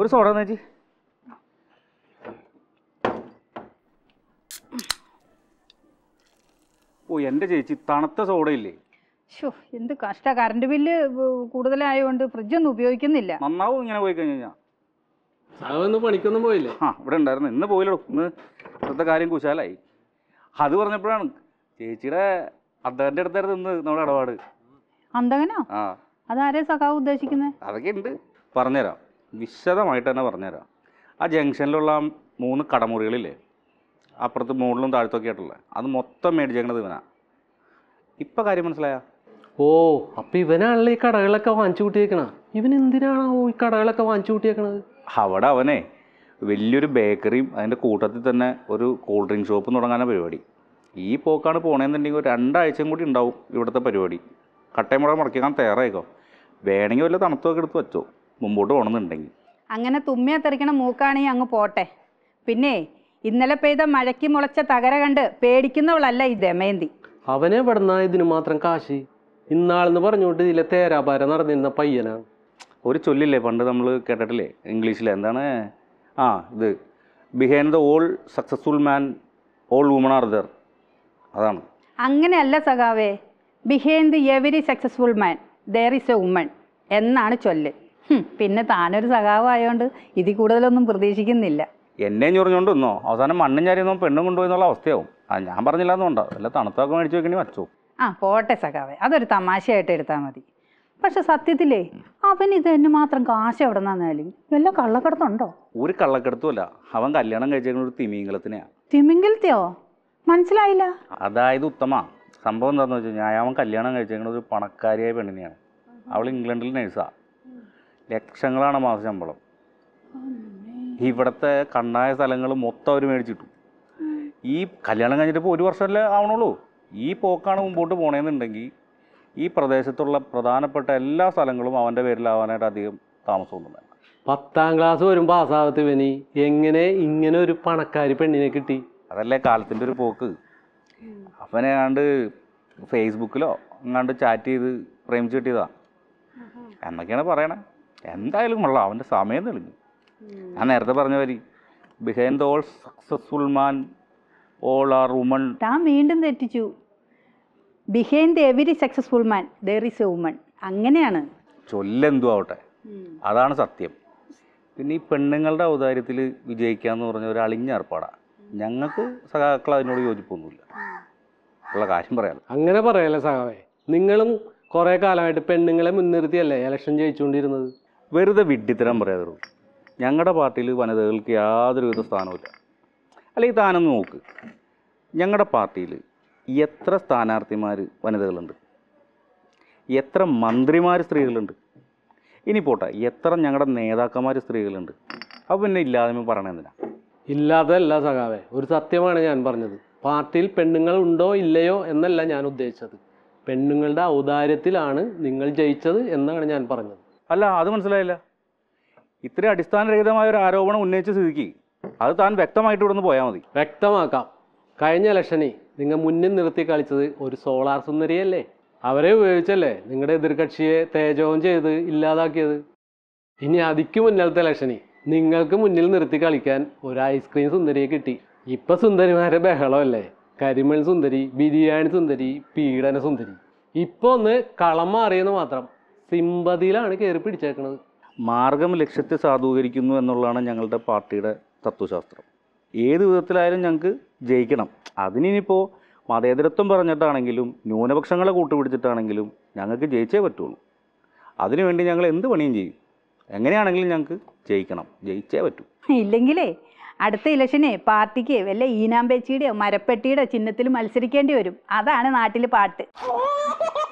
ഒരു സോഡ ചേച്ചി ഓ എന്റെ ചേച്ചി തണുത്ത ഇല്ലേ ശോ എന്ത് കഷ്ട കറണ്ട് ബില്ല് കൂടുതലായതുകൊണ്ട് ഒന്നും ഉപയോഗിക്കുന്നില്ല നന്നാവും ഇങ്ങനെ പോയി കഴിഞ്ഞാ സാധനം പണിക്കൊന്നും പോയില്ലേ ആ ഇവിടെ ഉണ്ടായിരുന്നു ഇന്ന് പോയില്ലടോ ഇന്ന് ഇന്നത്തെ കാര്യം കുശാലായി അത് പറഞ്ഞപ്പോഴാണ് ചേച്ചിയുടെ അദ്ദേഹത്തിന്റെ അടുത്തായിരുന്നു ഇന്ന് നമ്മുടെ ഇടപാട് അന്തകനോ അതാരെ സഖാവ് ഉദ്ദേശിക്കുന്നത് അതൊക്കെ ഉണ്ട് പറഞ്ഞുതരാം വിശദമായിട്ട് തന്നെ പറഞ്ഞുതരാം ആ ജംഗ്ഷനിലുള്ള മൂന്ന് കടമുറികളില്ലേ അപ്പുറത്ത് മുകളിലും താഴത്തൊക്കെ ആയിട്ടുള്ള അത് മൊത്തം മേടിച്ചേക്കണത് ഇവനാ ഇപ്പം കാര്യം മനസ്സിലായാ ഓ അപ്പം ഇവനാണല്ലോ ഈ കടകളൊക്കെ വാങ്ങിച്ചു കൂട്ടിയേക്കണ ഇവൻ എന്തിനാണോ ഈ കടകളൊക്കെ വാങ്ങിച്ചു കൂട്ടിയേക്കണത് അവിടെ അവനെ വലിയൊരു ബേക്കറിയും അതിൻ്റെ കൂട്ടത്തിൽ തന്നെ ഒരു കൂൾ ഡ്രിങ്ക് ഷോപ്പ് തുടങ്ങാൻ പരിപാടി ഈ പോക്കാണ് പോണേന്നുണ്ടെങ്കിൽ ഒരു രണ്ടാഴ്ചയും കൂടി ഉണ്ടാവും ഇവിടുത്തെ പരിപാടി കട്ടയം മുടക്കാൻ തയ്യാറായിക്കോ വേണമെങ്കിൽ വല്ല തണുത്തൊക്കെ എടുത്ത് വെച്ചോ മുമ്പോട്ട് പോകണമെന്നുണ്ടെങ്കിൽ അങ്ങനെ തുമ്മിയ തെറിക്കണ മൂക്കാണെങ്കിൽ അങ്ങ് പോട്ടെ പിന്നെ ഇന്നലെ പെയ്ത മഴയ്ക്ക് മുളച്ച തകര കണ്ട് പേടിക്കുന്നവളല്ല ഈ ദമയന്തി അവനെ ഇവിടുന്ന ഇതിന് മാത്രം കാശി ഇന്നാളെന്ന് പറഞ്ഞുകൊണ്ട് ഇതിലെ തേരാപാര നടന്നിരുന്ന പയ്യനാണ് ഒരു ചൊല്ലില്ലേ പണ്ട് നമ്മൾ കേട്ടിട്ടില്ലേ ഇംഗ്ലീഷിൽ എന്താണ് ആ ഇത് behind the all successful man all woman are there അതാണ് അങ്ങനെയല്ല സഖാവേ behind every successful man there is a woman എന്നാണ് ചൊല്ല് പിന്നെ താനൊരു സഖാവ് സഖാവായോണ്ട് ഇതിൽ കൂടുതലൊന്നും പ്രതീക്ഷിക്കുന്നില്ല എന്നെയും ഒന്നോ അവസാനം മണ്ണും ചാരിന്നോ പെണ്ണും കൊണ്ടുപോയെന്നുള്ള അവസ്ഥയാവും അത് ഞാൻ പറഞ്ഞില്ല എന്നുകൊണ്ട് അല്ല തണുത്തൊക്കെ മേടിച്ചു വെക്കണി വച്ചു ആ പോട്ടെ സഖാവെ അതൊരു തമാശയായിട്ട് എടുത്താൽ മതി പക്ഷെ സത്യത്തിലേ അവൻ ഇത് എന്നെ മാത്രം കാശ് എവിടെ നിന്നാലും വല്ല കള്ളക്കടത്തുണ്ടോ ഒരു കള്ളക്കടത്തുമല്ല അവൻ കല്യാണം കഴിച്ചേക്കുന്ന ഒരു തിമിംഗലത്തിനെയാ തിമിംഗലത്തെയോ മനസ്സിലായില്ല അതായത് ഉത്തമ സംഭവം എന്താണെന്ന് വെച്ചാൽ ഞാൻ അവൻ കല്യാണം കഴിച്ചേക്കുന്നത് ഒരു പണക്കാരിയായ പെണ്ണിനെയാണ് അവൾ ഇംഗ്ലണ്ടിൽ നേഴ്സാ ലക്ഷങ്ങളാണ് മാസ ശമ്പളം ഇവിടുത്തെ കണ്ണായ സ്ഥലങ്ങൾ മൊത്തം അവർ മേടിച്ചിട്ടു ഈ കല്യാണം കഴിഞ്ഞിട്ട് ഇപ്പോൾ ഒരു വർഷമല്ലേ ആവണുള്ളൂ ഈ പോക്കാണ് മുമ്പോട്ട് പോണേന്നുണ്ടെങ്കിൽ ഈ പ്രദേശത്തുള്ള പ്രധാനപ്പെട്ട എല്ലാ സ്ഥലങ്ങളും അവൻ്റെ പേരിലാവാനായിട്ട് അധികം താമസമൊന്നും വേണം പത്താം ക്ലാസ് വരുമ്പോൾ ആസാവത്ത് ഇവനി എങ്ങനെ ഇങ്ങനെ ഒരു പണക്കാരി പെണ്ണിനെ കിട്ടി അതല്ലേ കാലത്തിൻ്റെ ഒരു പോക്ക് അവനെ കണ്ട് ഫേസ്ബുക്കിലോ എങ്ങാണ്ട് ചാറ്റ് ചെയ്ത് പ്രേമിച്ച് കിട്ടിയതാ എന്നൊക്കെയാണ് പറയണേ എന്തായാലും കൊള്ളാം അവൻ്റെ സമയം തെളിഞ്ഞു ഞാൻ നേരത്തെ പറഞ്ഞ വരി behind all successful man all are woman താൻ വീണ്ടും തെറ്റിച്ചു behind every successful man there is a woman അങ്ങനെയാണ് ചൊല്ലെന്തു ആവട്ടെ അതാണ് സത്യം പിന്നെ ഈ പെണ്ണുങ്ങളുടെ ഔദാര്യത്തിൽ വിജയിക്കുക എന്ന് പറഞ്ഞ ഒരു അളിഞ്ഞേർപ്പാടാണ് ഞങ്ങൾക്ക് സഖാക്കൾ അതിനോട് യോജിപ്പൊന്നുമില്ല ഉള്ള കാര്യം പറയാം അങ്ങനെ പറയല്ലേ സഖാവേ നിങ്ങളും കുറേ കാലമായിട്ട് പെണ്ണുങ്ങളെ മുൻനിർത്തിയല്ലേ ഇലക്ഷൻ ജയിച്ചുകൊണ്ടിരുന്നത് വെറുതെ വിഡ്ഢിത്തരം പറയാതുള്ളൂ ഞങ്ങളുടെ പാർട്ടിയിൽ വനിതകൾക്ക് യാതൊരുവിധ സ്ഥാനവുമില്ല അല്ലെങ്കിൽ താനൊന്ന് നോക്ക് ഞങ്ങളുടെ പാർട്ടിയിൽ എത്ര സ്ഥാനാർത്ഥിമാർ വനിതകളുണ്ട് എത്ര മന്ത്രിമാർ സ്ത്രീകളുണ്ട് ഇനി പോട്ടെ എത്ര ഞങ്ങളുടെ നേതാക്കന്മാർ സ്ത്രീകളുണ്ട് അപ്പോൾ പിന്നെ ഇല്ലാതെ പറയണ എന്തിനാ ഇല്ലാതല്ല സഖാവേ ഒരു സത്യമാണ് ഞാൻ പറഞ്ഞത് പാർട്ടിയിൽ പെണ്ണുങ്ങൾ ഉണ്ടോ ഇല്ലയോ എന്നല്ല ഞാൻ ഉദ്ദേശിച്ചത് പെണ്ണുങ്ങളുടെ ഔദാര്യത്തിലാണ് നിങ്ങൾ ജയിച്ചത് എന്നാണ് ഞാൻ പറഞ്ഞത് അല്ല അത് മനസ്സിലായില്ല ഇത്രയും അടിസ്ഥാനരഹിതമായ ഒരു ആരോപണം ഉന്നയിച്ച സ്ഥിതിക്ക് അത് താൻ വ്യക്തമായിട്ട് ഇവിടെ പോയാൽ മതി വ്യക്തമാക്കാം കഴിഞ്ഞ ലക്ഷണി നിങ്ങൾ മുന്നിൽ നിർത്തി കളിച്ചത് ഒരു സോളാർ സുന്ദരിയല്ലേ അവരെ ഉപയോഗിച്ചല്ലേ നിങ്ങളുടെ എതിർകക്ഷിയെ തേജവും ചെയ്ത് ഇല്ലാതാക്കിയത് ഇനി അതിക്ക് മുന്നിലത്തെ ലക്ഷണി നിങ്ങൾക്ക് മുന്നിൽ നിർത്തി കളിക്കാൻ ഒരു ഐസ്ക്രീം സുന്ദരിയെ കിട്ടി ഇപ്പം സുന്ദരിമാരെ ബഹളമല്ലേ കരിമൺ സുന്ദരി ബിരിയാണി സുന്ദരി പീഡന സുന്ദരി ഇപ്പോൾ ഒന്ന് കളം മാറിയെന്ന് മാത്രം സിമ്പതിയിലാണ് കയറി പിടിച്ചേക്കുന്നത് മാർഗം ലക്ഷ്യത്തെ സാധൂകരിക്കുന്നു എന്നുള്ളതാണ് ഞങ്ങളുടെ പാർട്ടിയുടെ തത്വശാസ്ത്രം ഏത് വിധത്തിലായാലും ഞങ്ങൾക്ക് ജയിക്കണം അതിനിപ്പോൾ മതേതരത്വം പറഞ്ഞിട്ടാണെങ്കിലും ന്യൂനപക്ഷങ്ങളെ കൂട്ടുപിടിച്ചിട്ടാണെങ്കിലും ഞങ്ങൾക്ക് ജയിച്ചേ പറ്റുള്ളൂ അതിനുവേണ്ടി ഞങ്ങൾ എന്ത് പണിയും ചെയ്യും എങ്ങനെയാണെങ്കിലും ഞങ്ങൾക്ക് ജയിക്കണം ജയിച്ചേ പറ്റൂ ഇല്ലെങ്കിലേ അടുത്ത ഇലക്ഷനെ പാർട്ടിക്ക് വല്ല ഈനാമ്പേച്ചിയുടെയോ മരപ്പെട്ടിയുടെ ചിഹ്നത്തിൽ മത്സരിക്കേണ്ടി വരും അതാണ് നാട്ടിൽ പാട്ട്